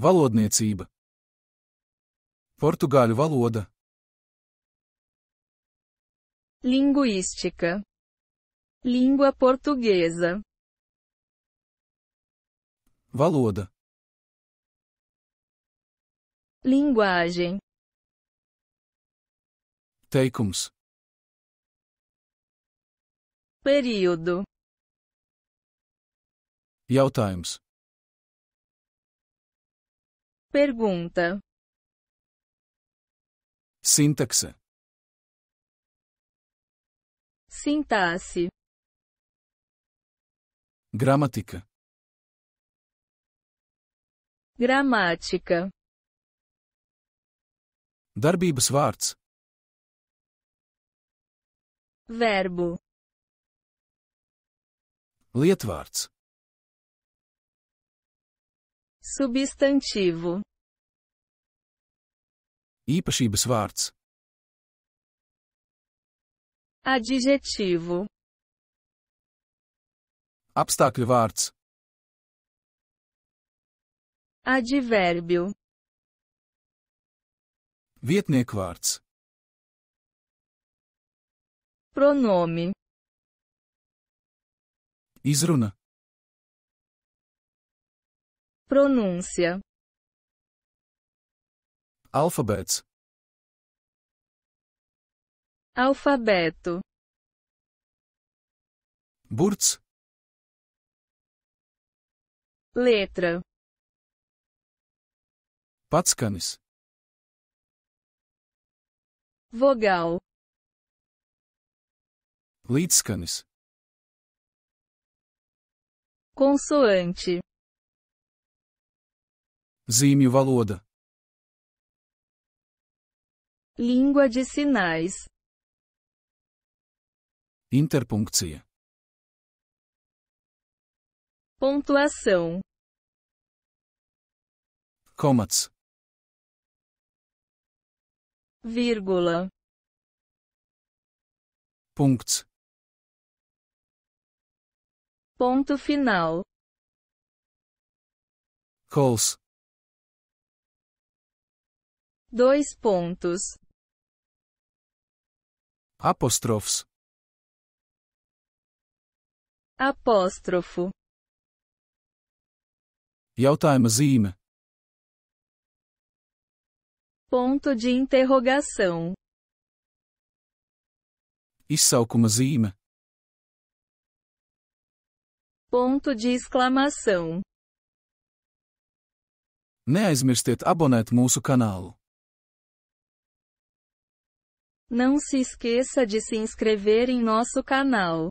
Valodniecība Portugal valoda Linguística Língua portuguesa Valoda Linguagem Teikums Período Jautājums Pergunta. Sintaxe. Sintaxe. Gramática. Gramática. Darbības vārds. Verbo. Lietvārds. Substantivo. Īpašības vārds. Adjetivo. Apstākļu Advérbio. Vietniekvārds. Pronome. Izruna. Pronúncia. Alphabets. Alfabeto. Burts. Letra. Patskanis. Vogal. Līdzskanis. Consoante заявил Волода. Língua de sinais. Interpunctia. Pontuação. Комац. Vírgula. Пункт. Ponto final. Calls. Dois pontos. Apóstrofos. Apóstrofo. Jautājuma zīme. Ponto de interrogação. Izsaukuma zīme. Ponto de exclamação. Neaizmirstiet abonēt mūsu kanālu. Não se esqueça de se inscrever em nosso canal.